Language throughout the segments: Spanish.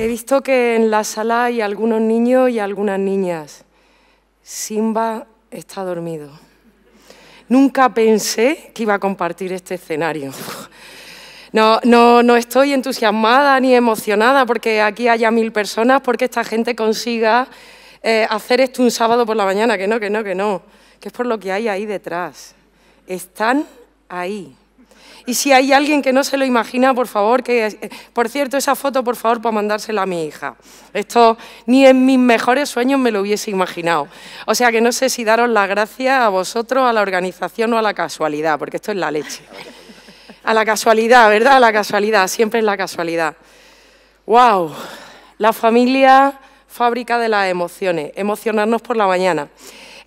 He visto que en la sala hay algunos niños y algunas niñas. Simba está dormido. Nunca pensé que iba a compartir este escenario. No, no, no estoy entusiasmada ni emocionada porque aquí haya mil personas, porque esta gente consiga eh, hacer esto un sábado por la mañana, que no, que no, que no, que es por lo que hay ahí detrás. Están ahí. Y si hay alguien que no se lo imagina, por favor, que... Eh, por cierto, esa foto, por favor, para mandársela a mi hija. Esto ni en mis mejores sueños me lo hubiese imaginado. O sea que no sé si daros las gracias a vosotros, a la organización o a la casualidad, porque esto es la leche. A la casualidad, ¿verdad? A la casualidad, siempre es la casualidad. ¡Wow! La familia, fábrica de las emociones, emocionarnos por la mañana.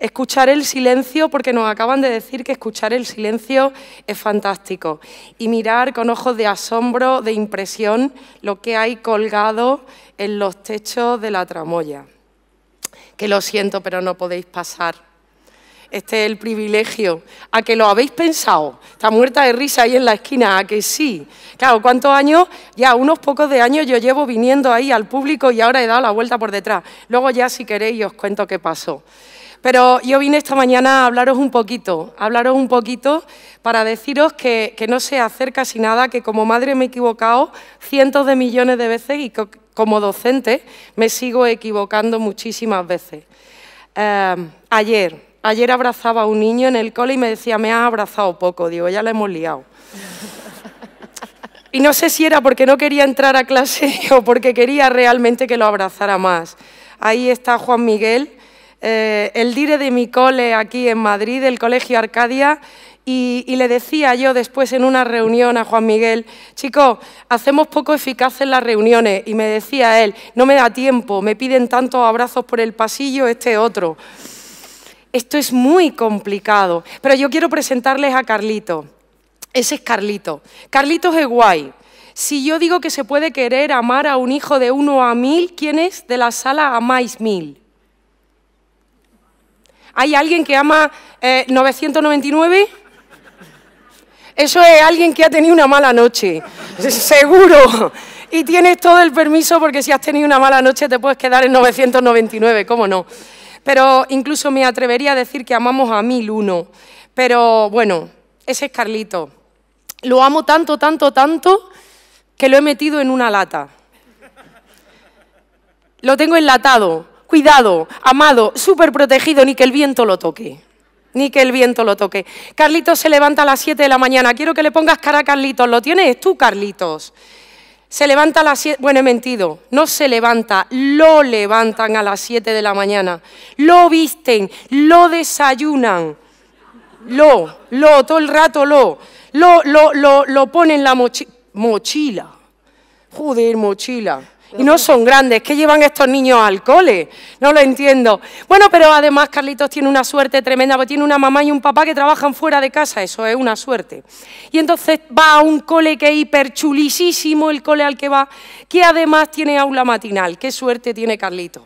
Escuchar el silencio, porque nos acaban de decir que escuchar el silencio es fantástico. Y mirar con ojos de asombro, de impresión, lo que hay colgado en los techos de la tramoya. Que lo siento, pero no podéis pasar este es el privilegio. A que lo habéis pensado. Está muerta de risa ahí en la esquina, a que sí. Claro, ¿cuántos años? Ya unos pocos de años yo llevo viniendo ahí al público y ahora he dado la vuelta por detrás. Luego ya si queréis os cuento qué pasó. Pero yo vine esta mañana a hablaros un poquito, hablaros un poquito para deciros que, no sé hacer casi nada, que como madre me he equivocado cientos de millones de veces y que como docente me sigo equivocando muchísimas veces. Eh, ayer, Ayer abrazaba a un niño en el cole y me decía, me has abrazado poco. Digo, ya la hemos liado. Y no sé si era porque no quería entrar a clase o porque quería realmente que lo abrazara más. Ahí está Juan Miguel, eh, el dire de mi cole aquí en Madrid, del Colegio Arcadia, y, le decía yo después en una reunión a Juan Miguel, chico, hacemos poco eficaces las reuniones. Y me decía él, no me da tiempo, me piden tantos abrazos por el pasillo, este otro. Esto es muy complicado, pero yo quiero presentarles a Carlito. Ese es Carlito. Carlito es guay. Si yo digo que se puede querer amar a un hijo de uno a mil, es? de la sala amáis mil? ¿Hay alguien que ama 999? Eh, Eso es alguien que ha tenido una mala noche, seguro. Y tienes todo el permiso porque si has tenido una mala noche te puedes quedar en 999, ¿cómo no? pero incluso me atrevería a decir que amamos a mil uno. Pero bueno, ese es Carlito. Lo amo tanto, tanto, tanto que lo he metido en una lata. Lo tengo enlatado, cuidado, amado, súper protegido, ni que el viento lo toque. Ni que el viento lo toque. Carlitos se levanta a las 7 de la mañana. Quiero que le pongas cara a Carlitos. ¿Lo tienes tú, Carlitos? Se levanta a las 7, bueno, he mentido, no se levanta, lo levantan a las 7 de la mañana, lo visten, lo desayunan, lo, lo, todo el rato lo, lo, lo, lo, lo ponen la mochila, joder, mochila y no son grandes, ¿qué llevan estos niños al cole? No lo entiendo. Bueno, pero además Carlitos tiene una suerte tremenda, porque tiene una mamá y un papá que trabajan fuera de casa, eso es una suerte. Y entonces va a un cole que es hiperchulisísimo, el cole al que va, que además tiene aula matinal, qué suerte tiene Carlitos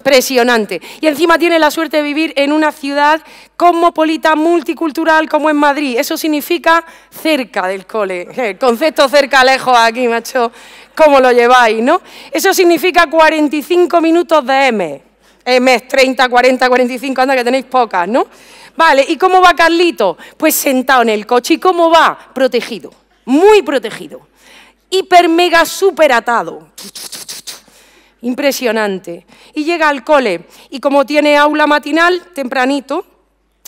impresionante. Y encima tiene la suerte de vivir en una ciudad cosmopolita, multicultural como en Madrid. Eso significa cerca del cole. El concepto cerca, lejos aquí, macho, cómo lo lleváis, ¿no? Eso significa 45 minutos de M. M 30, 40, 45, anda que tenéis pocas, ¿no? Vale, ¿y cómo va Carlito? Pues sentado en el coche. ¿Y cómo va? Protegido, muy protegido. Hiper, mega, super atado impresionante. Y llega al cole y como tiene aula matinal, tempranito,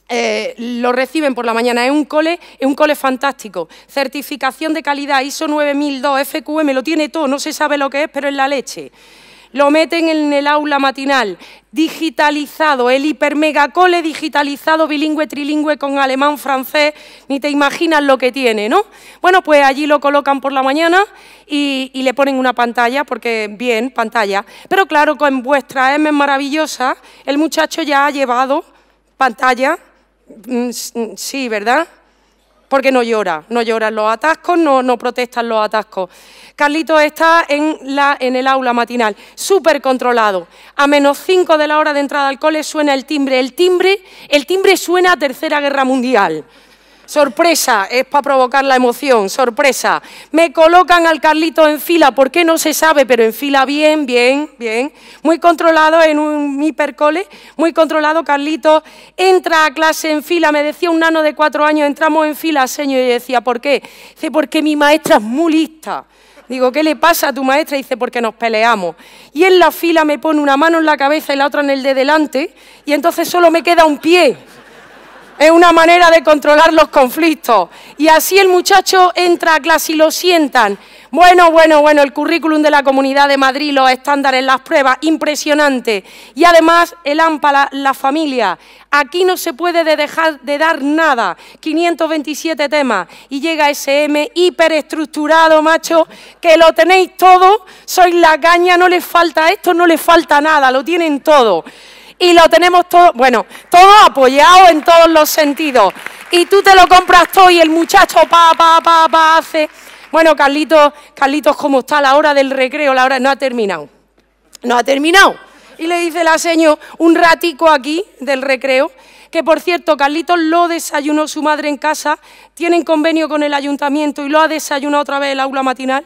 eh, lo reciben por la mañana. Es un cole, es un cole fantástico. Certificación de calidad ISO 9002 FQM, lo tiene todo, no se sabe lo que es, pero es la leche lo meten en el aula matinal, digitalizado, el hipermegacole digitalizado, bilingüe, trilingüe, con alemán, francés, ni te imaginas lo que tiene, ¿no? Bueno, pues allí lo colocan por la mañana y, y le ponen una pantalla, porque bien, pantalla. Pero claro, con vuestra M maravillosa, el muchacho ya ha llevado pantalla, mm, mm, sí, ¿verdad?, porque no llora, no lloran los atascos, no, protestan los atascos. Carlito está en, la, en el aula matinal, súper controlado. A menos cinco de la hora de entrada al cole suena el timbre. El timbre, el timbre suena a Tercera Guerra Mundial. Sorpresa, es para provocar la emoción, sorpresa. Me colocan al Carlito en fila, ¿por qué no se sabe? Pero en fila bien, bien, bien. Muy controlado en un hipercole, muy controlado Carlito. Entra a clase en fila, me decía un nano de cuatro años, entramos en fila, señor, y decía, ¿por qué? Dice, porque mi maestra es muy lista. Digo, ¿qué le pasa a tu maestra? dice, porque nos peleamos. Y en la fila me pone una mano en la cabeza y la otra en el de delante, y entonces solo me queda un pie es una manera de controlar los conflictos. Y así el muchacho entra a clase y lo sientan. Bueno, bueno, bueno, el currículum de la Comunidad de Madrid, los estándares, las pruebas, impresionante. Y además el AMPA, la, familia. Aquí no se puede dejar de dar nada. 527 temas. Y llega SM, hiperestructurado, macho, que lo tenéis todo, sois la caña, no les falta esto, no les falta nada, lo tienen todo y lo tenemos todo, bueno, todo apoyado en todos los sentidos. Y tú te lo compras todo y el muchacho pa, pa, pa, pa hace. Bueno, Carlitos, Carlitos, ¿cómo está la hora del recreo? La hora no ha terminado. No ha terminado. Y le dice la seño, un ratico aquí del recreo que por cierto Carlitos lo desayunó su madre en casa, tienen convenio con el ayuntamiento y lo ha desayunado otra vez el aula matinal.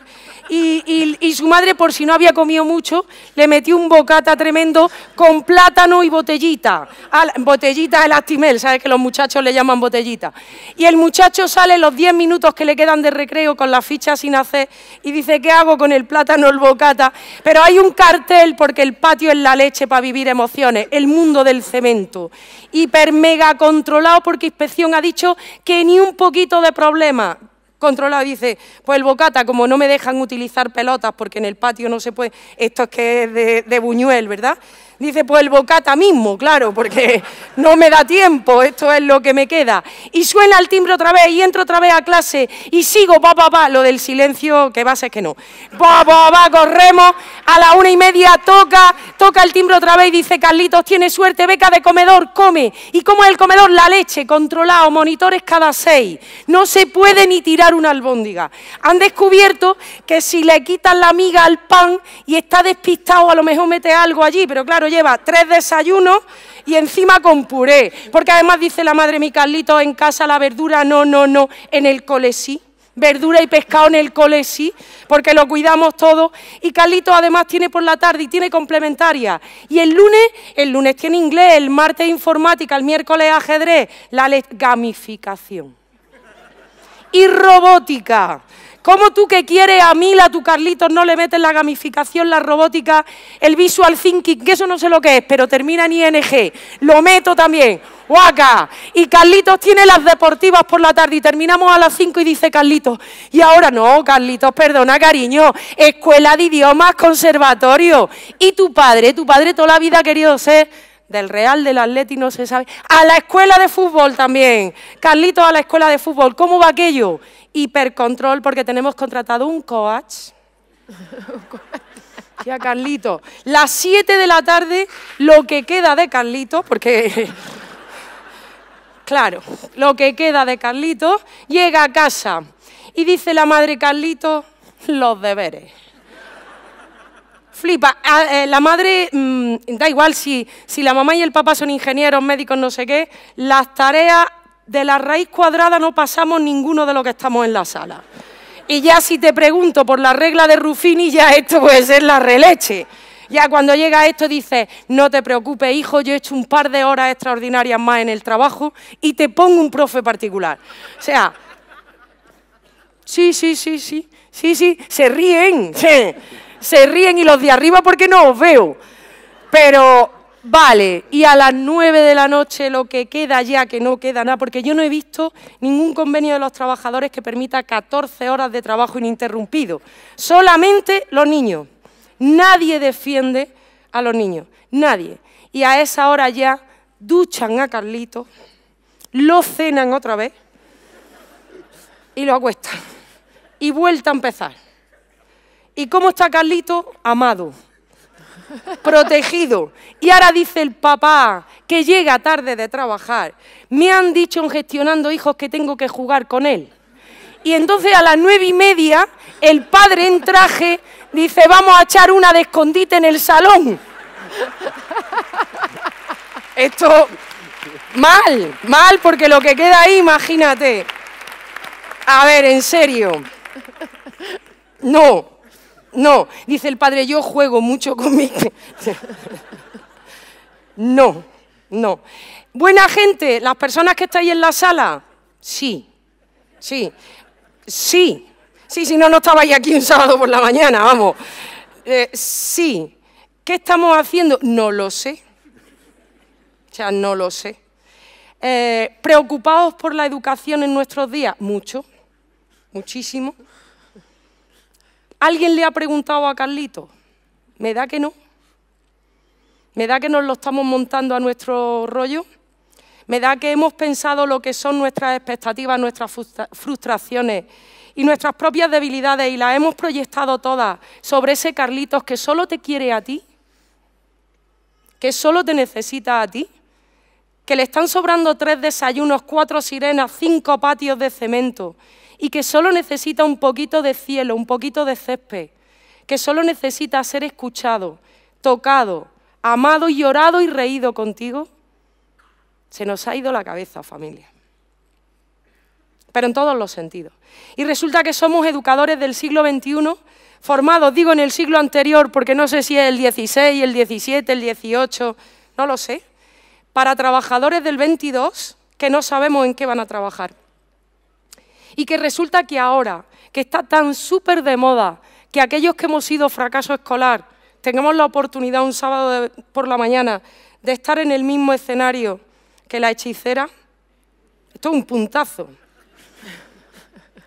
Y, su madre, por si no había comido mucho, le metió un bocata tremendo con plátano y botellita. Al, botellita el lastimel, ¿sabes que los muchachos le llaman botellita? Y el muchacho sale los 10 minutos que le quedan de recreo con las fichas sin hacer y dice, ¿qué hago con el plátano, el bocata? Pero hay un cartel porque el patio es la leche para vivir emociones, el mundo del cemento. Y mega controlado porque inspección ha dicho que ni un poquito de problema. Controlado dice, pues el bocata, como no me dejan utilizar pelotas porque en el patio no se puede, esto es que es de, de Buñuel, ¿verdad? Dice, pues el bocata mismo, claro, porque no me da tiempo, esto es lo que me queda. Y suena el timbre otra vez y entro otra vez a clase y sigo, pa, pa, pa, lo del silencio, que va a que no. Pa, pa, pa, corremos, a la una y media toca, toca el timbre otra vez y dice, Carlitos, tiene suerte, beca de comedor, come. ¿Y como es el comedor? La leche, controlado, monitores cada seis. No se puede ni tirar una albóndiga. Han descubierto que si le quitan la miga al pan y está despistado, a lo mejor mete algo allí, pero claro, lleva tres desayunos y encima con puré. Porque además dice la madre, mi Carlito, en casa la verdura, no, no, no, en el cole sí. Verdura y pescado en el cole sí, porque lo cuidamos todo. Y Carlito además tiene por la tarde y tiene complementaria. Y el lunes, el lunes tiene inglés, el martes informática, el miércoles ajedrez, la gamificación. Y robótica. ¿Cómo tú que quieres a Mila, a tu Carlitos, no le metes la gamificación, la robótica, el visual thinking, que eso no sé lo que es, pero termina en ING? Lo meto también. ¡Guaca! Y Carlitos tiene las deportivas por la tarde y terminamos a las 5 y dice Carlitos, y ahora no, Carlitos, perdona cariño, escuela de idiomas, conservatorio. Y tu padre, tu padre toda la vida ha querido ser del Real, del Atlético, no se sabe. A la escuela de fútbol también. Carlito a la escuela de fútbol. ¿Cómo va aquello? Hipercontrol, porque tenemos contratado un coach. Ya, Carlito. Las 7 de la tarde, lo que queda de Carlito, porque. claro, lo que queda de Carlito, llega a casa y dice la madre Carlito los deberes flipa. Ah, eh, la madre, mm, da igual si, si la mamá y el papá son ingenieros, médicos, no sé qué, las tareas de la raíz cuadrada no pasamos ninguno de los que estamos en la sala. Y ya si te pregunto por la regla de Ruffini, ya esto puede ser la releche. Ya cuando llega esto dice no te preocupes, hijo, yo he hecho un par de horas extraordinarias más en el trabajo y te pongo un profe particular. O sea, sí, sí, sí, sí, sí, sí, se ríen. Sí se ríen y los de arriba porque no os veo. Pero vale, y a las 9 de la noche lo que queda ya, que no queda nada, porque yo no he visto ningún convenio de los trabajadores que permita 14 horas de trabajo ininterrumpido. Solamente los niños. Nadie defiende a los niños, nadie. Y a esa hora ya duchan a Carlito, lo cenan otra vez y lo acuestan. Y vuelta a empezar. ¿Y cómo está Carlito? Amado, protegido. Y ahora dice el papá que llega tarde de trabajar. Me han dicho en gestionando hijos que tengo que jugar con él. Y entonces a las nueve y media el padre en traje dice, vamos a echar una de escondite en el salón. Esto mal, mal, porque lo que queda ahí, imagínate. A ver, en serio. No, no, dice el padre, yo juego mucho con mi... no, no. Buena gente, las personas que estáis en la sala, sí, sí, sí, sí, si no, no estabais aquí un sábado por la mañana, vamos. Eh, sí, ¿qué estamos haciendo? No lo sé. O sea, no lo sé. Eh, ¿Preocupados por la educación en nuestros días? Mucho, muchísimo. ¿Alguien le ha preguntado a Carlito? Me da que no. Me da que nos lo estamos montando a nuestro rollo. Me da que hemos pensado lo que son nuestras expectativas, nuestras frustraciones y nuestras propias debilidades y las hemos proyectado todas sobre ese Carlitos que solo te quiere a ti, que solo te necesita a ti, que le están sobrando tres desayunos, cuatro sirenas, cinco patios de cemento y que solo necesita un poquito de cielo, un poquito de césped, que solo necesita ser escuchado, tocado, amado, llorado y reído contigo? Se nos ha ido la cabeza, familia. Pero en todos los sentidos. Y resulta que somos educadores del siglo XXI, formados, digo, en el siglo anterior, porque no sé si es el XVI, el XVII, el XVIII, no lo sé, para trabajadores del 22 que no sabemos en qué van a trabajar. Y que resulta que ahora, que está tan súper de moda, que aquellos que hemos sido fracaso escolar, tengamos la oportunidad un sábado por la mañana de estar en el mismo escenario que la hechicera, esto es un puntazo.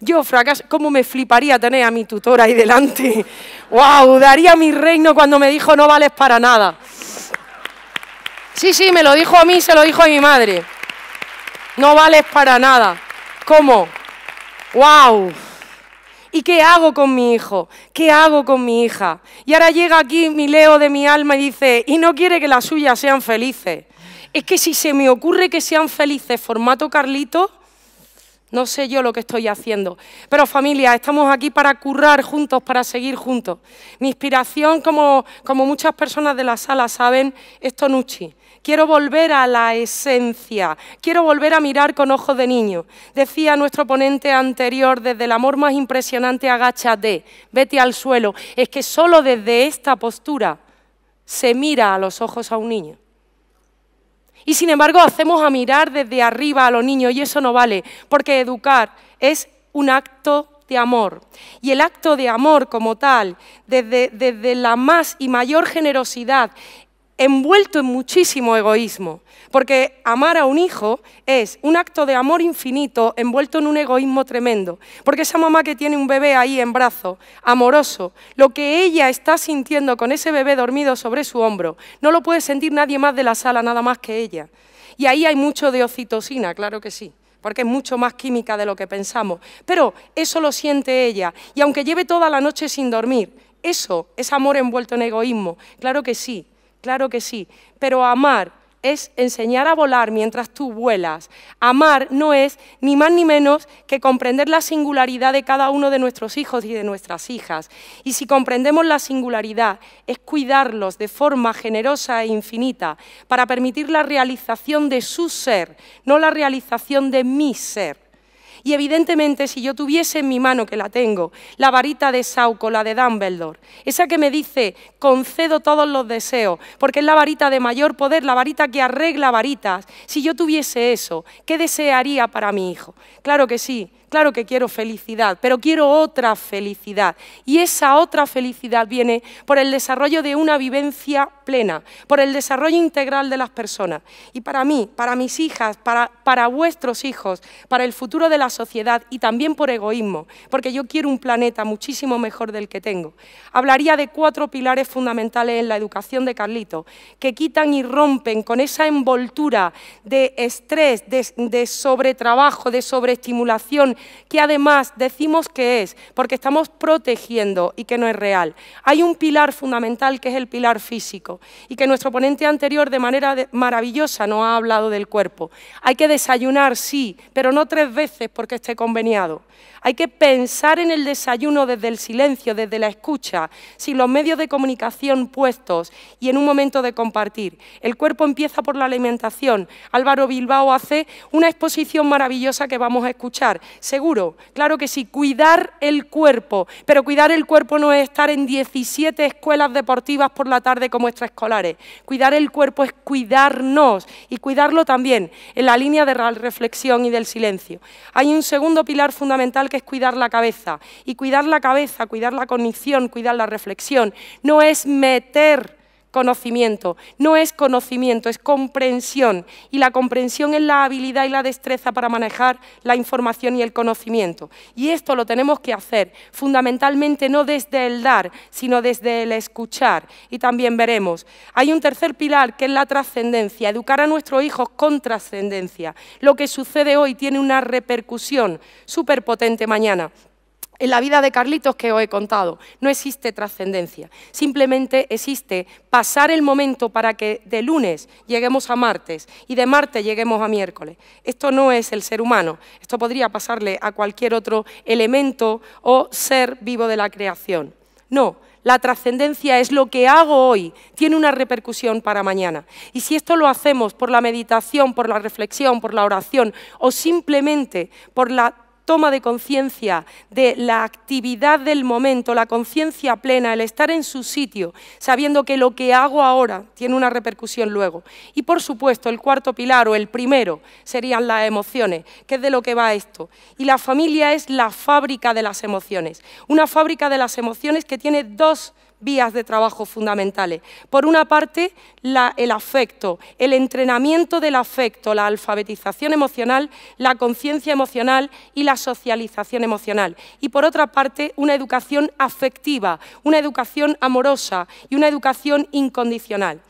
Yo fracaso, ¿cómo me fliparía tener a mi tutora ahí delante? ¡Wow! Daría mi reino cuando me dijo no vales para nada. Sí, sí, me lo dijo a mí, se lo dijo a mi madre. No vales para nada. ¿Cómo? ¡Wow! ¿Y qué hago con mi hijo? ¿Qué hago con mi hija? Y ahora llega aquí mi Leo de mi alma y dice, y no quiere que las suyas sean felices. Es que si se me ocurre que sean felices formato Carlito, no sé yo lo que estoy haciendo. Pero familia, estamos aquí para currar juntos, para seguir juntos. Mi inspiración, como, como muchas personas de la sala saben, es Tonucci. Quiero volver a la esencia, quiero volver a mirar con ojos de niño. Decía nuestro ponente anterior, desde el amor más impresionante, agáchate, vete al suelo. Es que solo desde esta postura se mira a los ojos a un niño. Y sin embargo hacemos a mirar desde arriba a los niños y eso no vale, porque educar es un acto de amor. Y el acto de amor como tal, desde, desde la más y mayor generosidad, envuelto en muchísimo egoísmo, porque amar a un hijo es un acto de amor infinito envuelto en un egoísmo tremendo, porque esa mamá que tiene un bebé ahí en brazo, amoroso, lo que ella está sintiendo con ese bebé dormido sobre su hombro, no lo puede sentir nadie más de la sala, nada más que ella. Y ahí hay mucho de oxitocina, claro que sí porque es mucho más química de lo que pensamos, pero eso lo siente ella, y aunque lleve toda la noche sin dormir, eso es amor envuelto en egoísmo, claro que sí, Claro que sí, pero amar es enseñar a volar mientras tú vuelas. Amar no es ni más ni menos que comprender la singularidad de cada uno de nuestros hijos y de nuestras hijas. Y si comprendemos la singularidad, es cuidarlos de forma generosa e infinita para permitir la realización de su ser, no la realización de mi ser. Y evidentemente, si yo tuviese en mi mano, que la tengo, la varita de Sauco, la de Dumbledore, esa que me dice, concedo todos los deseos, porque es la varita de mayor poder, la varita que arregla varitas, si yo tuviese eso, ¿qué desearía para mi hijo? Claro que sí, Claro que quiero felicidad, pero quiero otra felicidad. Y esa otra felicidad viene por el desarrollo de una vivencia plena, por el desarrollo integral de las personas. Y para mí, para mis hijas, para, para vuestros hijos, para el futuro de la sociedad y también por egoísmo, porque yo quiero un planeta muchísimo mejor del que tengo. Hablaría de cuatro pilares fundamentales en la educación de Carlito, que quitan y rompen con esa envoltura de estrés, de, de sobretrabajo, de sobreestimulación, que además decimos que es, porque estamos protegiendo y que no es real. Hay un pilar fundamental que es el pilar físico y que nuestro ponente anterior de manera maravillosa nos ha hablado del cuerpo. Hay que desayunar, sí, pero no tres veces porque esté conveniado. Hay que pensar en el desayuno desde el silencio, desde la escucha, sin los medios de comunicación puestos y en un momento de compartir. El cuerpo empieza por la alimentación. Álvaro Bilbao hace una exposición maravillosa que vamos a escuchar. Seguro, claro que sí, cuidar el cuerpo, pero cuidar el cuerpo no es estar en 17 escuelas deportivas por la tarde como extraescolares. Cuidar el cuerpo es cuidarnos y cuidarlo también en la línea de reflexión y del silencio. Hay un segundo pilar fundamental que es cuidar la cabeza y cuidar la cabeza, cuidar la cognición, cuidar la reflexión, no es meter conocimiento. No es conocimiento, es comprensión. Y la comprensión es la habilidad y la destreza para manejar la información y el conocimiento. Y esto lo tenemos que hacer fundamentalmente no desde el dar, sino desde el escuchar. Y también veremos. Hay un tercer pilar que es la trascendencia, educar a nuestros hijos con trascendencia. Lo que sucede hoy tiene una repercusión súper potente mañana en la vida de Carlitos que os he contado. No existe trascendencia, simplemente existe pasar el momento para que de lunes lleguemos a martes y de martes lleguemos a miércoles. Esto no es el ser humano, esto podría pasarle a cualquier otro elemento o ser vivo de la creación. No, la trascendencia es lo que hago hoy, tiene una repercusión para mañana. Y si esto lo hacemos por la meditación, por la reflexión, por la oración o simplemente por la toma de conciencia de la actividad del momento, la conciencia plena, el estar en su sitio, sabiendo que lo que hago ahora tiene una repercusión luego. Y por supuesto, el cuarto pilar o el primero serían las emociones, que es de lo que va esto. Y la familia es la fábrica de las emociones, una fábrica de las emociones que tiene dos vías de trabajo fundamentales. Por una parte, el afecto, el entrenamiento del afecto, la alfabetización emocional, la conciencia emocional y la socialización emocional. Y por otra parte, una educación afectiva, una educación amorosa y una educación incondicional.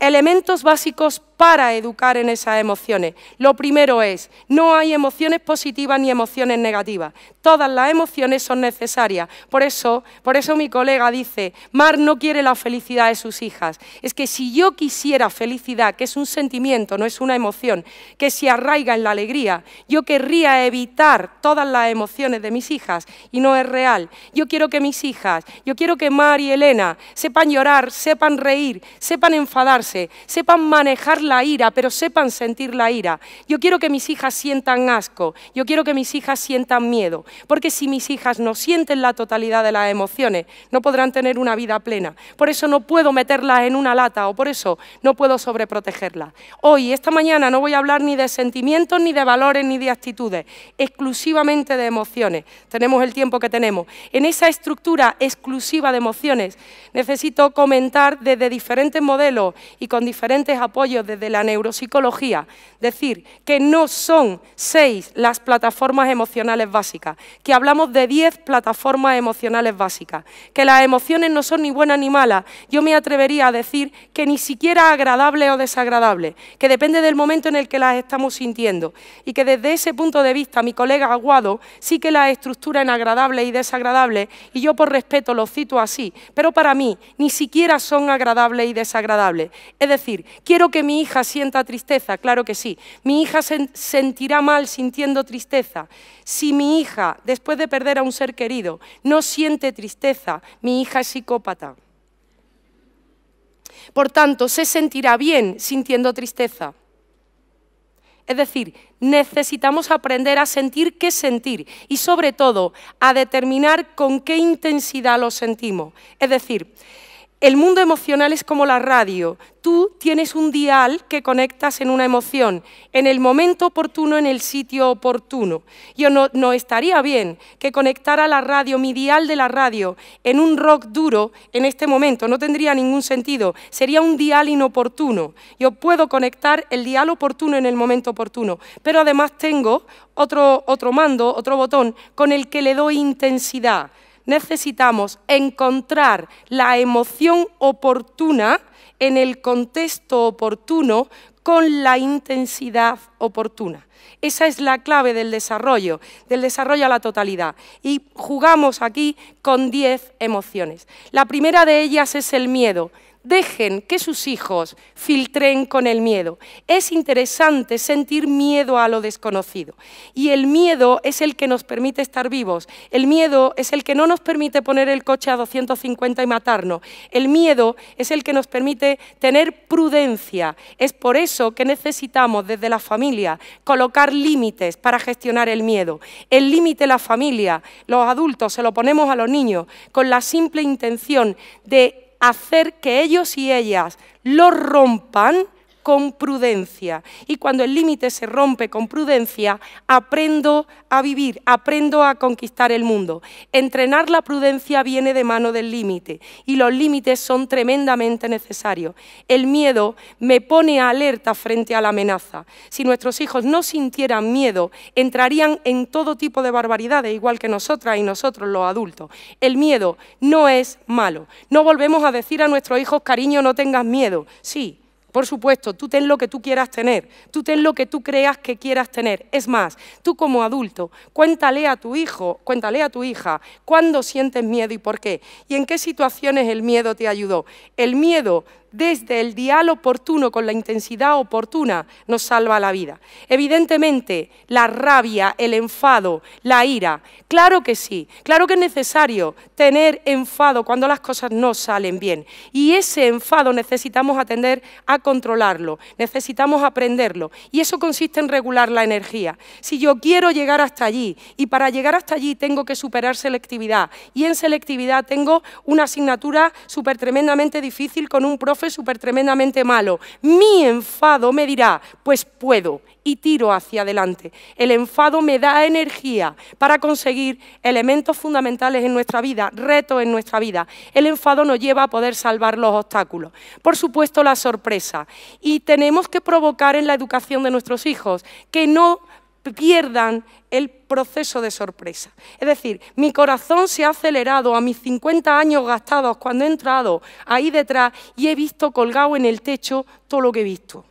Elementos básicos para educar en esas emociones. Lo primero es, no hay emociones positivas ni emociones negativas. Todas las emociones son necesarias. Por eso, por eso mi colega dice, Mar no quiere la felicidad de sus hijas. Es que si yo quisiera felicidad, que es un sentimiento, no es una emoción, que se arraiga en la alegría, yo querría evitar todas las emociones de mis hijas y no es real. Yo quiero que mis hijas, yo quiero que Mar y Elena sepan llorar, sepan reír, sepan enfadarse, sepan manejar la ira, pero sepan sentir la ira. Yo quiero que mis hijas sientan asco, yo quiero que mis hijas sientan miedo, porque si mis hijas no sienten la totalidad de las emociones, no podrán tener una vida plena. Por eso no puedo meterlas en una lata o por eso no puedo sobreprotegerlas. Hoy, esta mañana, no voy a hablar ni de sentimientos, ni de valores, ni de actitudes, exclusivamente de emociones. Tenemos el tiempo que tenemos. En esa estructura exclusiva de emociones necesito comentar desde diferentes modelos y con diferentes apoyos de de la neuropsicología decir que no son seis las plataformas emocionales básicas, que hablamos de diez plataformas emocionales básicas, que las emociones no son ni buenas ni malas, yo me atrevería a decir que ni siquiera agradable o desagradable, que depende del momento en el que las estamos sintiendo y que desde ese punto de vista mi colega Aguado sí que las estructura en agradable y desagradable y yo por respeto lo cito así, pero para mí ni siquiera son agradables y desagradables. Es decir, quiero que mi hija hija sienta tristeza? Claro que sí. ¿Mi hija se sentirá mal sintiendo tristeza? Si mi hija, después de perder a un ser querido, no siente tristeza, mi hija es psicópata. Por tanto, se sentirá bien sintiendo tristeza. Es decir, necesitamos aprender a sentir qué sentir y sobre todo a determinar con qué intensidad lo sentimos. Es decir, el mundo emocional es como la radio. Tú tienes un dial que conectas en una emoción, en el momento oportuno, en el sitio oportuno. Yo no, estaría bien que conectara la radio, mi dial de la radio, en un rock duro en este momento. No tendría ningún sentido. Sería un dial inoportuno. Yo puedo conectar el dial oportuno en el momento oportuno, pero además tengo otro, otro mando, otro botón con el que le doy intensidad necesitamos encontrar la emoción oportuna en el contexto oportuno con la intensidad oportuna. Esa es la clave del desarrollo, del desarrollo a la totalidad. Y jugamos aquí con 10 emociones. La primera de ellas es el miedo. Dejen que sus hijos filtren con el miedo. Es interesante sentir miedo a lo desconocido. Y el miedo es el que nos permite estar vivos. El miedo es el que no nos permite poner el coche a 250 y matarnos. El miedo es el que nos permite tener prudencia. Es por eso que necesitamos desde la familia colocar límites para gestionar el miedo. El límite la familia, los adultos se lo ponemos a los niños con la simple intención de hacer que ellos y ellas lo rompan con prudencia. Y cuando el límite se rompe con prudencia, aprendo a vivir, aprendo a conquistar el mundo. Entrenar la prudencia viene de mano del límite y los límites son tremendamente necesarios. El miedo me pone alerta frente a la amenaza. Si nuestros hijos no sintieran miedo, entrarían en todo tipo de barbaridades, igual que nosotras y nosotros los adultos. El miedo no es malo. No volvemos a decir a nuestros hijos, cariño, no tengas miedo. Sí, por supuesto, tú ten lo que tú quieras tener, tú ten lo que tú creas que quieras tener. Es más, tú como adulto, cuéntale a tu hijo, cuéntale a tu hija cuándo sientes miedo y por qué, y en qué situaciones el miedo te ayudó. El miedo desde el diálogo oportuno, con la intensidad oportuna, nos salva la vida. Evidentemente, la rabia, el enfado, la ira, claro que sí, claro que es necesario tener enfado cuando las cosas no salen bien. Y ese enfado necesitamos atender a controlarlo, necesitamos aprenderlo. Y eso consiste en regular la energía. Si yo quiero llegar hasta allí y para llegar hasta allí tengo que superar selectividad y en selectividad tengo una asignatura súper tremendamente difícil con un profe súper tremendamente malo, mi enfado me dirá, pues puedo y tiro hacia adelante. El enfado me da energía para conseguir elementos fundamentales en nuestra vida, retos en nuestra vida. El enfado nos lleva a poder salvar los obstáculos. Por supuesto, la sorpresa. Y tenemos que provocar en la educación de nuestros hijos que no pierdan el proceso de sorpresa. Es decir, mi corazón se ha acelerado a mis 50 años gastados cuando he entrado ahí detrás y he visto colgado en el techo todo lo que he visto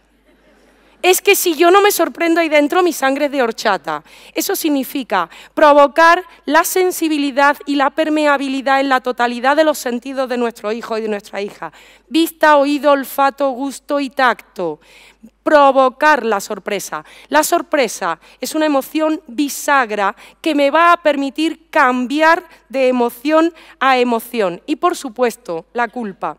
es que si yo no me sorprendo ahí dentro, mi sangre es de horchata. Eso significa provocar la sensibilidad y la permeabilidad en la totalidad de los sentidos de nuestro hijo y de nuestra hija. Vista, oído, olfato, gusto y tacto. Provocar la sorpresa. La sorpresa es una emoción bisagra que me va a permitir cambiar de emoción a emoción. Y por supuesto, la culpa.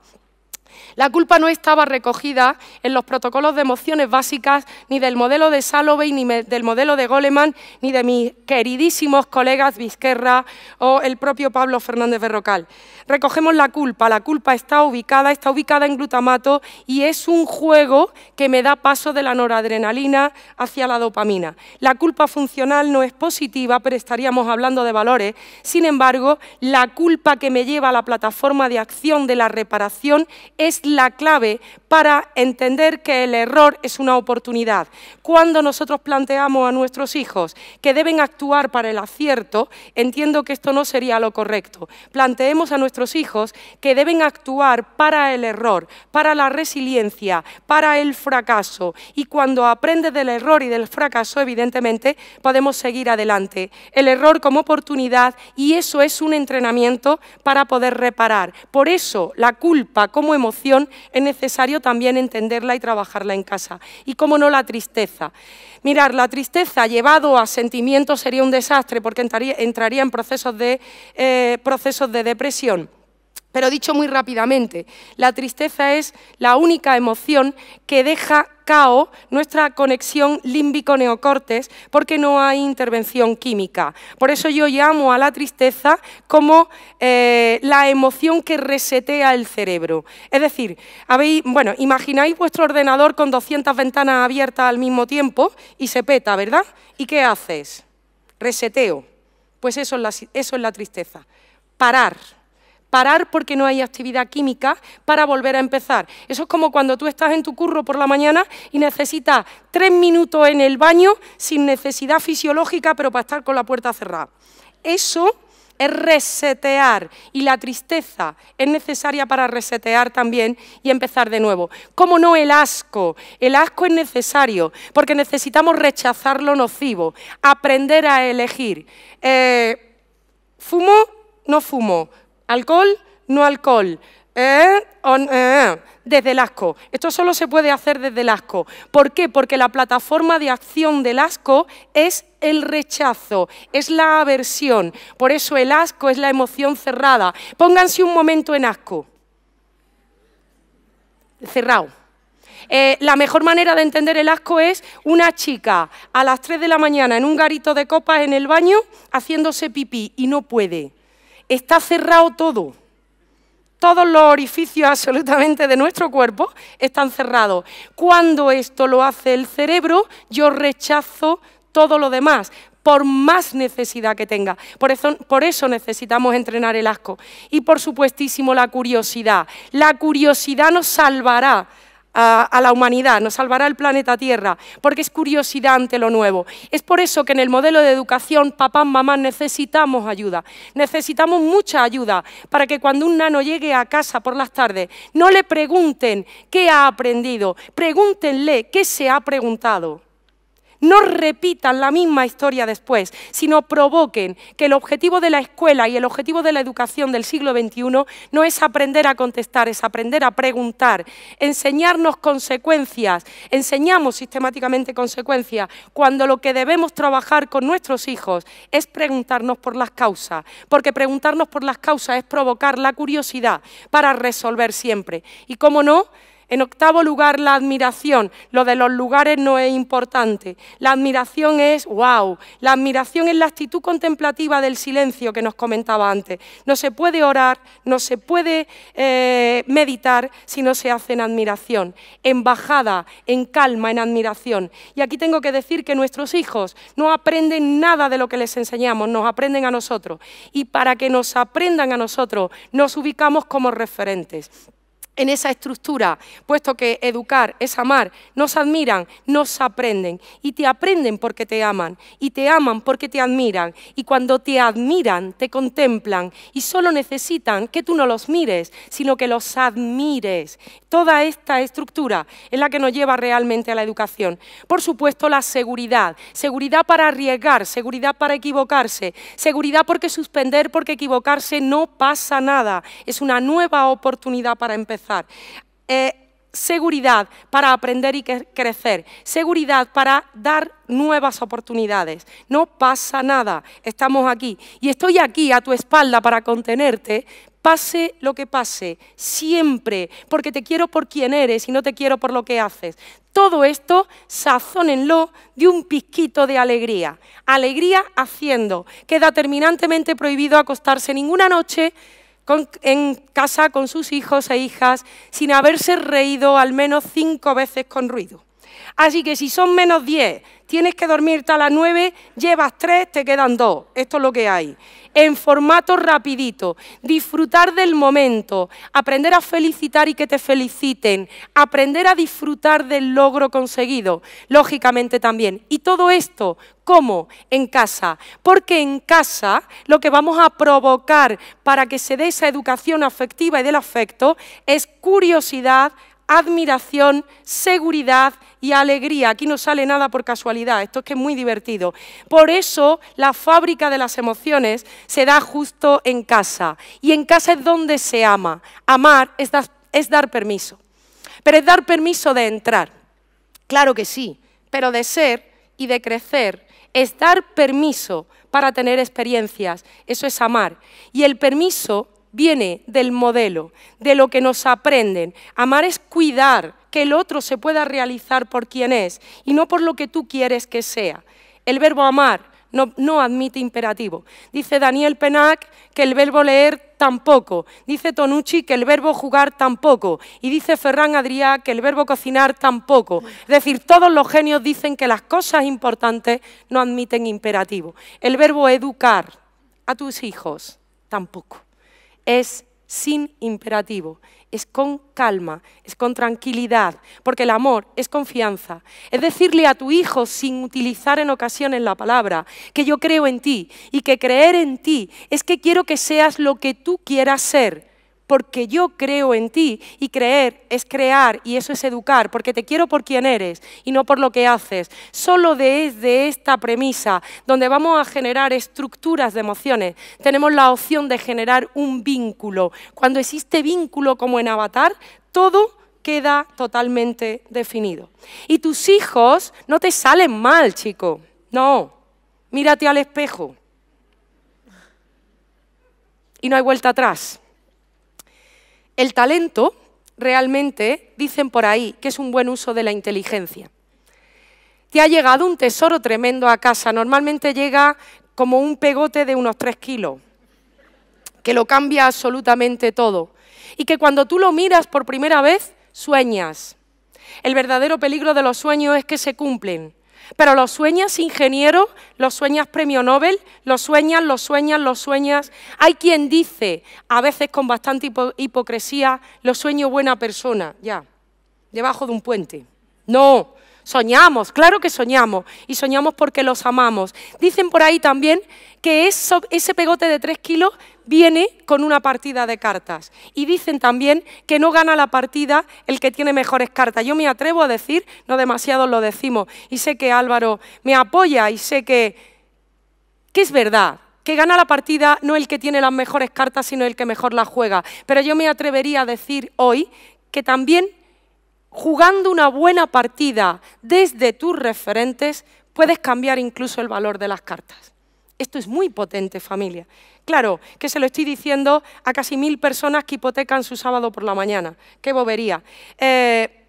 La culpa no estaba recogida en los protocolos de emociones básicas, ni del modelo de Salovey, ni del modelo de Goleman, ni de mis queridísimos colegas Vizquerra o el propio Pablo Fernández Berrocal. Recogemos la culpa. La culpa está ubicada, está ubicada en glutamato y es un juego que me da paso de la noradrenalina hacia la dopamina. La culpa funcional no es positiva, pero estaríamos hablando de valores. Sin embargo, la culpa que me lleva a la plataforma de acción de la reparación es la clave para entender que el error es una oportunidad. Cuando nosotros planteamos a nuestros hijos que deben actuar para el acierto, entiendo que esto no sería lo correcto. Planteemos a nuestros hijos que deben actuar para el error, para la resiliencia, para el fracaso. Y cuando aprendes del error y del fracaso, evidentemente, podemos seguir adelante. El error como oportunidad y eso es un entrenamiento para poder reparar. Por eso la culpa como hemos es necesario también entenderla y trabajarla en casa. Y cómo no la tristeza. Mirar, la tristeza llevado a sentimientos sería un desastre porque entraría, en procesos de, eh, procesos de depresión. Pero dicho muy rápidamente, la tristeza es la única emoción que deja nuestra conexión límbico-neocortes porque no hay intervención química. Por eso yo llamo a la tristeza como eh, la emoción que resetea el cerebro. Es decir, bueno, imagináis vuestro ordenador con 200 ventanas abiertas al mismo tiempo y se peta, ¿verdad? ¿Y qué haces? Reseteo. Pues eso es la tristeza. Parar parar porque no hay actividad química para volver a empezar. Eso es como cuando tú estás en tu curro por la mañana y necesitas tres minutos en el baño sin necesidad fisiológica, pero para estar con la puerta cerrada. Eso es resetear y la tristeza es necesaria para resetear también y empezar de nuevo. ¿Cómo no el asco? El asco es necesario porque necesitamos rechazar lo nocivo, aprender a elegir. Eh, ¿Fumo? No fumo alcohol, no alcohol, eh, eh, desde el ASCO. Esto solo se puede hacer desde el ASCO. ¿Por qué? Porque la plataforma de acción del ASCO es el rechazo, es la aversión. Por eso el ASCO es la emoción cerrada. Pónganse un momento en ASCO. Cerrado. Eh, la mejor manera de entender el asco es una chica a las 3 de la mañana en un garito de copas en el baño haciéndose pipí y no puede está cerrado todo. Todos los orificios absolutamente de nuestro cuerpo están cerrados. Cuando esto lo hace el cerebro, yo rechazo todo lo demás, por más necesidad que tenga. Por eso, necesitamos entrenar el asco. Y por supuestísimo la curiosidad. La curiosidad nos salvará a, la humanidad, nos salvará el planeta Tierra, porque es curiosidad ante lo nuevo. Es por eso que en el modelo de educación, papá-mamá necesitamos ayuda. Necesitamos mucha ayuda para que cuando un nano llegue a casa por las tardes, no le pregunten qué ha aprendido, pregúntenle qué se ha preguntado. No repitan la misma historia después, sino provoquen que el objetivo de la escuela y el objetivo de la educación del siglo XXI no es aprender a contestar, es aprender a preguntar, enseñarnos consecuencias, enseñamos sistemáticamente consecuencias, cuando lo que debemos trabajar con nuestros hijos es preguntarnos por las causas, porque preguntarnos por las causas es provocar la curiosidad para resolver siempre. Y cómo no, en octavo lugar, la admiración. Lo de los lugares no es importante. La admiración es wow. La admiración es la actitud contemplativa del silencio que nos comentaba antes. No se puede orar, no se puede eh, meditar si no se hace en admiración, en bajada, en calma, en admiración. Y aquí tengo que decir que nuestros hijos no aprenden nada de lo que les enseñamos, nos aprenden a nosotros. Y para que nos aprendan a nosotros, nos ubicamos como referentes en esa estructura, puesto que educar es amar, nos admiran, nos aprenden y te aprenden porque te aman y te aman porque te admiran y cuando te admiran te contemplan y solo necesitan que tú no los mires, sino que los admires. Toda esta estructura es la que nos lleva realmente a la educación. Por supuesto, la seguridad, seguridad para arriesgar, seguridad para equivocarse, seguridad porque suspender, porque equivocarse no pasa nada, es una nueva oportunidad para empezar eh, seguridad para aprender y crecer, seguridad para dar nuevas oportunidades. No pasa nada, estamos aquí. Y estoy aquí a tu espalda para contenerte, pase lo que pase, siempre, porque te quiero por quien eres y no te quiero por lo que haces. Todo esto sazónenlo de un piquito de alegría. Alegría haciendo. Queda terminantemente prohibido acostarse ninguna noche en casa con sus hijos e hijas sin haberse reído al menos cinco veces con ruido. Así que si son menos 10, tienes que dormirte a las 9, llevas 3, te quedan 2. Esto es lo que hay. En formato rapidito, disfrutar del momento, aprender a felicitar y que te feliciten, aprender a disfrutar del logro conseguido, lógicamente también. Y todo esto, ¿cómo? En casa. Porque en casa lo que vamos a provocar para que se dé esa educación afectiva y del afecto es curiosidad, admiración, seguridad y alegría. Aquí no sale nada por casualidad, esto es que es muy divertido. Por eso la fábrica de las emociones se da justo en casa. Y en casa es donde se ama. Amar es dar, permiso. Pero es dar permiso de entrar. Claro que sí, pero de ser y de crecer es dar permiso para tener experiencias. Eso es amar. Y el permiso viene del modelo, de lo que nos aprenden. Amar es cuidar que el otro se pueda realizar por quien es y no por lo que tú quieres que sea. El verbo amar no, admite imperativo. Dice Daniel Penac que el verbo leer tampoco. Dice Tonucci que el verbo jugar tampoco. Y dice Ferran Adrià que el verbo cocinar tampoco. Es decir, todos los genios dicen que las cosas importantes no admiten imperativo. El verbo educar a tus hijos tampoco es sin imperativo, es con calma, es con tranquilidad, porque el amor es confianza. Es decirle a tu hijo, sin utilizar en ocasiones la palabra, que yo creo en ti y que creer en ti es que quiero que seas lo que tú quieras ser porque yo creo en ti y creer es crear y eso es educar, porque te quiero por quien eres y no por lo que haces. Solo desde esta premisa, donde vamos a generar estructuras de emociones, tenemos la opción de generar un vínculo. Cuando existe vínculo como en Avatar, todo queda totalmente definido. Y tus hijos no te salen mal, chico. No, mírate al espejo. Y no hay vuelta atrás. El talento realmente, dicen por ahí, que es un buen uso de la inteligencia. Te ha llegado un tesoro tremendo a casa, normalmente llega como un pegote de unos tres kilos, que lo cambia absolutamente todo. Y que cuando tú lo miras por primera vez, sueñas. El verdadero peligro de los sueños es que se cumplen. Pero los sueñas ingeniero, los sueñas premio Nobel, los sueñas, los sueñas, los sueñas. Hay quien dice, a veces con bastante hipocresía, lo sueño buena persona, ya, debajo de un puente. No, Soñamos, claro que soñamos, y soñamos porque los amamos. Dicen por ahí también que ese pegote de tres kilos viene con una partida de cartas. Y dicen también que no gana la partida el que tiene mejores cartas. Yo me atrevo a decir, no demasiado lo decimos, y sé que Álvaro me apoya y sé que, que es verdad, que gana la partida no el que tiene las mejores cartas, sino el que mejor las juega. Pero yo me atrevería a decir hoy que también jugando una buena partida desde tus referentes, puedes cambiar incluso el valor de las cartas. Esto es muy potente, familia. Claro, que se lo estoy diciendo a casi mil personas que hipotecan su sábado por la mañana. ¡Qué bobería! Eh,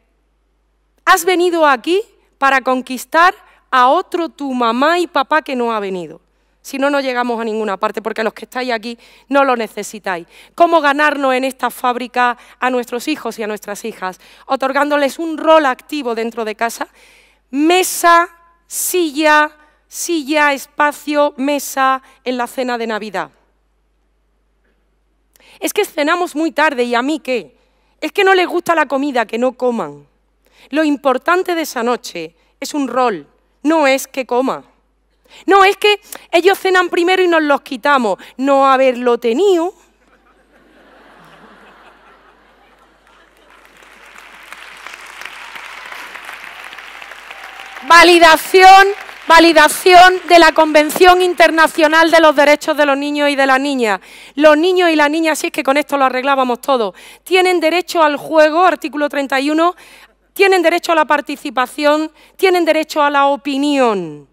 has venido aquí para conquistar a otro tu mamá y papá que no ha venido. Si no, no llegamos a ninguna parte porque los que estáis aquí no lo necesitáis. ¿Cómo ganarnos en esta fábrica a nuestros hijos y a nuestras hijas? Otorgándoles un rol activo dentro de casa. Mesa, silla, silla, espacio, mesa en la cena de Navidad. Es que cenamos muy tarde y a mí qué. Es que no les gusta la comida, que no coman. Lo importante de esa noche es un rol, no es que coma. No, es que ellos cenan primero y nos los quitamos. No haberlo tenido. Validación, validación de la Convención Internacional de los Derechos de los Niños y de las Niñas. Los niños y las niñas, si es que con esto lo arreglábamos todo, tienen derecho al juego, artículo 31, tienen derecho a la participación, tienen derecho a la opinión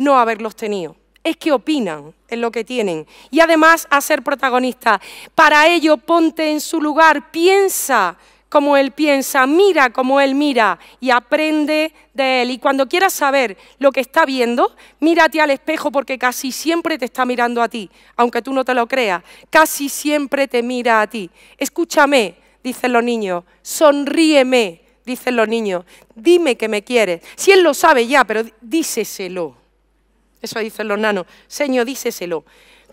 no haberlos tenido. Es que opinan en lo que tienen y además a ser protagonista. Para ello ponte en su lugar, piensa como él piensa, mira como él mira y aprende de él. Y cuando quieras saber lo que está viendo, mírate al espejo porque casi siempre te está mirando a ti, aunque tú no te lo creas, casi siempre te mira a ti. Escúchame, dicen los niños, sonríeme, dicen los niños, dime que me quieres. Si él lo sabe ya, pero díseselo. Eso dicen los nanos. Señor, díseselo.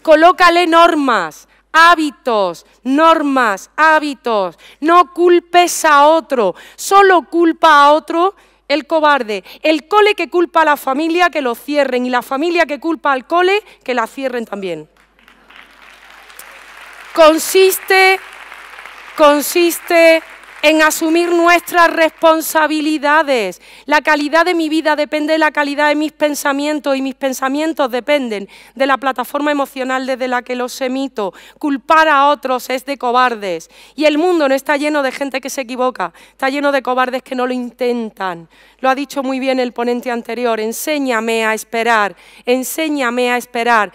Colócale normas, hábitos, normas, hábitos. No culpes a otro. Solo culpa a otro el cobarde. El cole que culpa a la familia, que lo cierren. Y la familia que culpa al cole, que la cierren también. Consiste, consiste en asumir nuestras responsabilidades. La calidad de mi vida depende de la calidad de mis pensamientos y mis pensamientos dependen de la plataforma emocional desde la que los emito. Culpar a otros es de cobardes y el mundo no está lleno de gente que se equivoca, está lleno de cobardes que no lo intentan. Lo ha dicho muy bien el ponente anterior, enséñame a esperar, enséñame a esperar.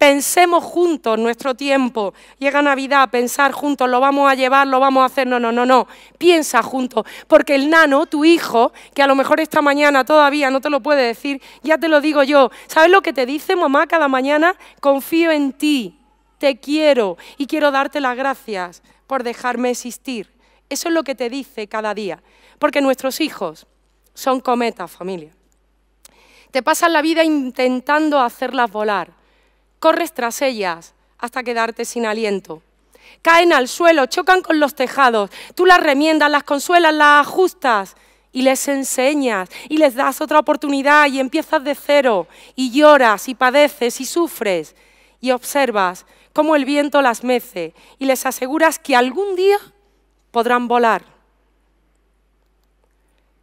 Pensemos juntos nuestro tiempo. Llega Navidad, pensar juntos, lo vamos a llevar, lo vamos a hacer. No, no, no, no. Piensa juntos. Porque el nano, tu hijo, que a lo mejor esta mañana todavía no te lo puede decir, ya te lo digo yo. ¿Sabes lo que te dice mamá cada mañana? Confío en ti, te quiero y quiero darte las gracias por dejarme existir. Eso es lo que te dice cada día. Porque nuestros hijos son cometas, familia. Te pasan la vida intentando hacerlas volar corres tras ellas hasta quedarte sin aliento. Caen al suelo, chocan con los tejados, tú las remiendas, las consuelas, las ajustas y les enseñas y les das otra oportunidad y empiezas de cero y lloras y padeces y sufres y observas cómo el viento las mece y les aseguras que algún día podrán volar.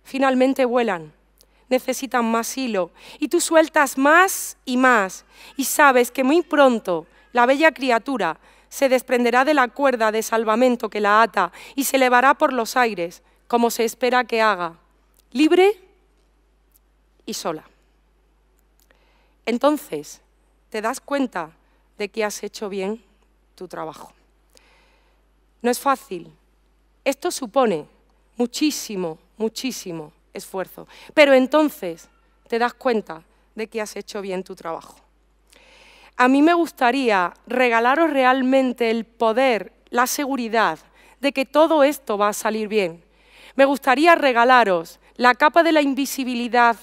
Finalmente vuelan necesitan más hilo. Y tú sueltas más y más. Y sabes que muy pronto la bella criatura se desprenderá de la cuerda de salvamento que la ata y se elevará por los aires, como se espera que haga, libre y sola. Entonces, te das cuenta de que has hecho bien tu trabajo. No es fácil. Esto supone muchísimo, muchísimo esfuerzo. Pero entonces te das cuenta de que has hecho bien tu trabajo. A mí me gustaría regalaros realmente el poder, la seguridad de que todo esto va a salir bien. Me gustaría regalaros la capa de la invisibilidad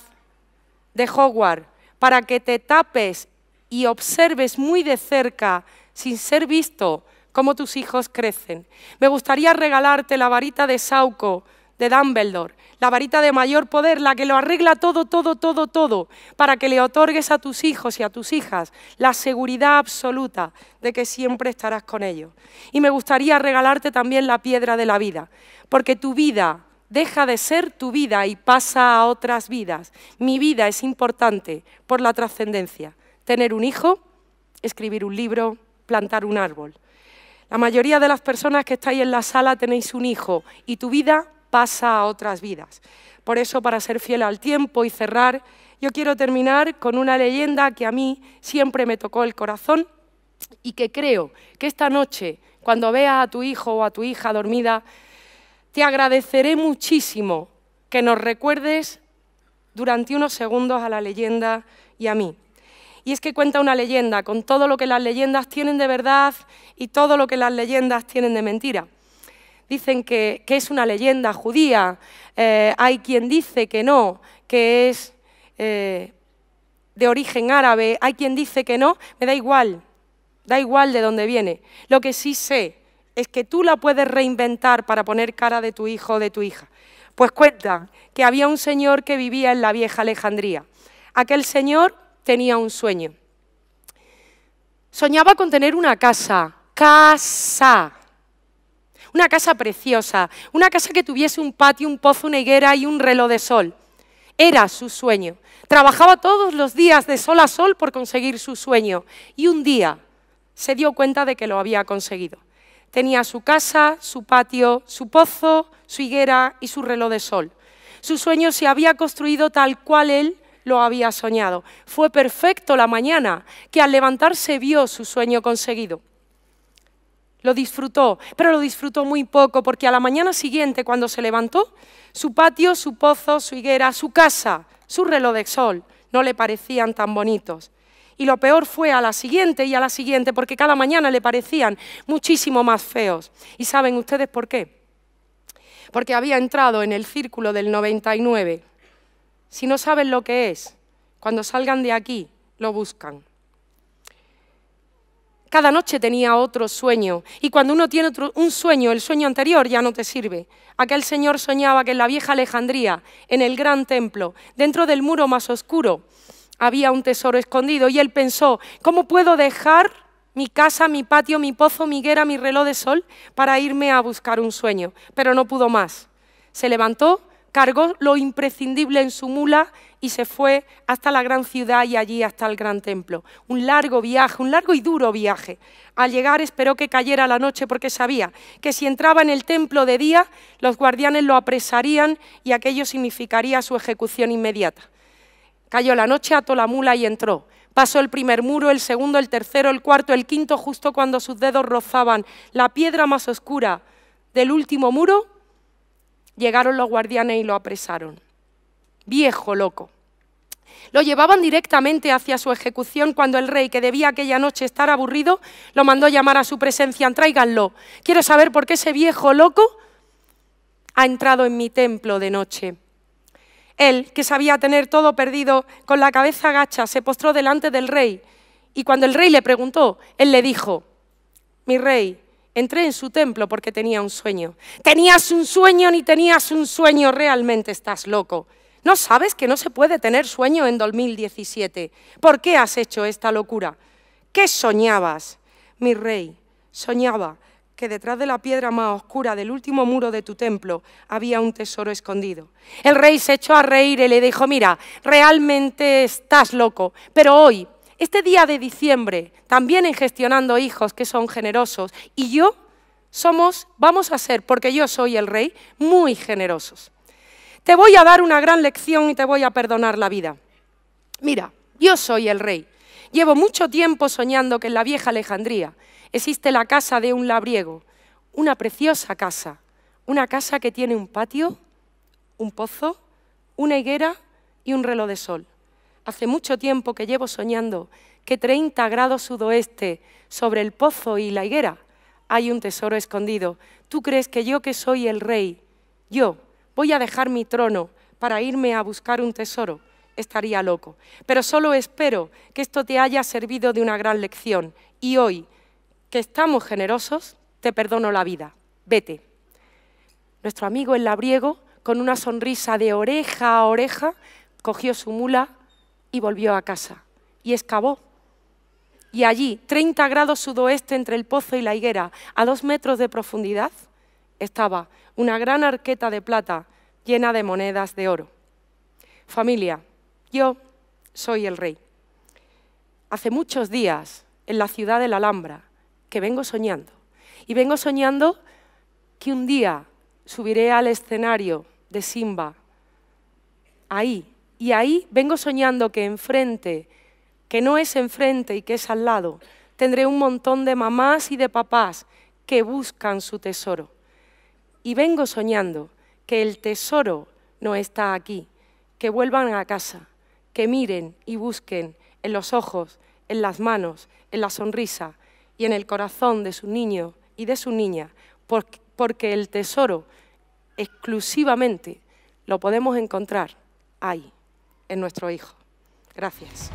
de Hogwarts para que te tapes y observes muy de cerca, sin ser visto, cómo tus hijos crecen. Me gustaría regalarte la varita de Sauco Dumbledore, la varita de mayor poder, la que lo arregla todo, todo, todo, todo, para que le otorgues a tus hijos y a tus hijas la seguridad absoluta de que siempre estarás con ellos. Y me gustaría regalarte también la piedra de la vida, porque tu vida deja de ser tu vida y pasa a otras vidas. Mi vida es importante por la trascendencia. Tener un hijo, escribir un libro, plantar un árbol. La mayoría de las personas que estáis en la sala tenéis un hijo y tu vida pasa a otras vidas. Por eso, para ser fiel al tiempo y cerrar, yo quiero terminar con una leyenda que a mí siempre me tocó el corazón y que creo que esta noche, cuando veas a tu hijo o a tu hija dormida, te agradeceré muchísimo que nos recuerdes durante unos segundos a la leyenda y a mí. Y es que cuenta una leyenda, con todo lo que las leyendas tienen de verdad y todo lo que las leyendas tienen de mentira dicen que, es una leyenda judía, eh, hay quien dice que no, que es eh, de origen árabe, hay quien dice que no, me da igual, da igual de dónde viene. Lo que sí sé es que tú la puedes reinventar para poner cara de tu hijo o de tu hija. Pues cuenta que había un señor que vivía en la vieja Alejandría. Aquel señor tenía un sueño. Soñaba con tener una casa, casa, una casa preciosa, una casa que tuviese un patio, un pozo, una higuera y un reloj de sol. Era su sueño. Trabajaba todos los días de sol a sol por conseguir su sueño y un día se dio cuenta de que lo había conseguido. Tenía su casa, su patio, su pozo, su higuera y su reloj de sol. Su sueño se había construido tal cual él lo había soñado. Fue perfecto la mañana que al levantarse vio su sueño conseguido. Lo disfrutó, pero lo disfrutó muy poco porque a la mañana siguiente, cuando se levantó, su patio, su pozo, su higuera, su casa, su reloj de sol, no le parecían tan bonitos. Y lo peor fue a la siguiente y a la siguiente, porque cada mañana le parecían muchísimo más feos. ¿Y saben ustedes por qué? Porque había entrado en el círculo del 99. Si no saben lo que es, cuando salgan de aquí, lo buscan. Cada noche tenía otro sueño. Y cuando uno tiene un sueño, el sueño anterior ya no te sirve. Aquel señor soñaba que en la vieja Alejandría, en el gran templo, dentro del muro más oscuro, había un tesoro escondido. Y él pensó, ¿cómo puedo dejar mi casa, mi patio, mi pozo, mi guera, mi reloj de sol para irme a buscar un sueño? Pero no pudo más. Se levantó, cargó lo imprescindible en su mula y se fue hasta la gran ciudad y allí hasta el gran templo. Un largo viaje, un largo y duro viaje. Al llegar esperó que cayera la noche porque sabía que si entraba en el templo de día, los guardianes lo apresarían y aquello significaría su ejecución inmediata. Cayó la noche, ató la mula y entró. Pasó el primer muro, el segundo, el tercero, el cuarto, el quinto, justo cuando sus dedos rozaban la piedra más oscura del último muro, llegaron los guardianes y lo apresaron viejo loco. Lo llevaban directamente hacia su ejecución cuando el rey, que debía aquella noche estar aburrido, lo mandó llamar a su presencia, tráiganlo. Quiero saber por qué ese viejo loco ha entrado en mi templo de noche. Él, que sabía tener todo perdido, con la cabeza gacha, se postró delante del rey. Y cuando el rey le preguntó, él le dijo, mi rey, entré en su templo porque tenía un sueño. Tenías un sueño ni tenías un sueño, realmente estás loco. ¿No sabes que no se puede tener sueño en 2017? ¿Por qué has hecho esta locura? ¿Qué soñabas? Mi rey, soñaba que detrás de la piedra más oscura del último muro de tu templo había un tesoro escondido. El rey se echó a reír y le dijo, mira, realmente estás loco, pero hoy, este día de diciembre, también en gestionando hijos que son generosos, y yo somos, vamos a ser, porque yo soy el rey, muy generosos te voy a dar una gran lección y te voy a perdonar la vida. Mira, yo soy el rey. Llevo mucho tiempo soñando que en la vieja Alejandría existe la casa de un labriego, una preciosa casa, una casa que tiene un patio, un pozo, una higuera y un reloj de sol. Hace mucho tiempo que llevo soñando que 30 grados sudoeste sobre el pozo y la higuera hay un tesoro escondido. ¿Tú crees que yo que soy el rey, yo voy a dejar mi trono para irme a buscar un tesoro, estaría loco. Pero solo espero que esto te haya servido de una gran lección y hoy, que estamos generosos, te perdono la vida. Vete. Nuestro amigo el labriego, con una sonrisa de oreja a oreja, cogió su mula y volvió a casa y excavó. Y allí, 30 grados sudoeste entre el pozo y la higuera, a dos metros de profundidad, estaba una gran arqueta de plata llena de monedas de oro. Familia, yo soy el rey. Hace muchos días, en la ciudad de la Alhambra, que vengo soñando. Y vengo soñando que un día subiré al escenario de Simba, ahí. Y ahí vengo soñando que enfrente, que no es enfrente y que es al lado, tendré un montón de mamás y de papás que buscan su tesoro y vengo soñando que el tesoro no está aquí, que vuelvan a casa, que miren y busquen en los ojos, en las manos, en la sonrisa y en el corazón de su niño y de su niña, porque el tesoro exclusivamente lo podemos encontrar ahí, en nuestro hijo. Gracias.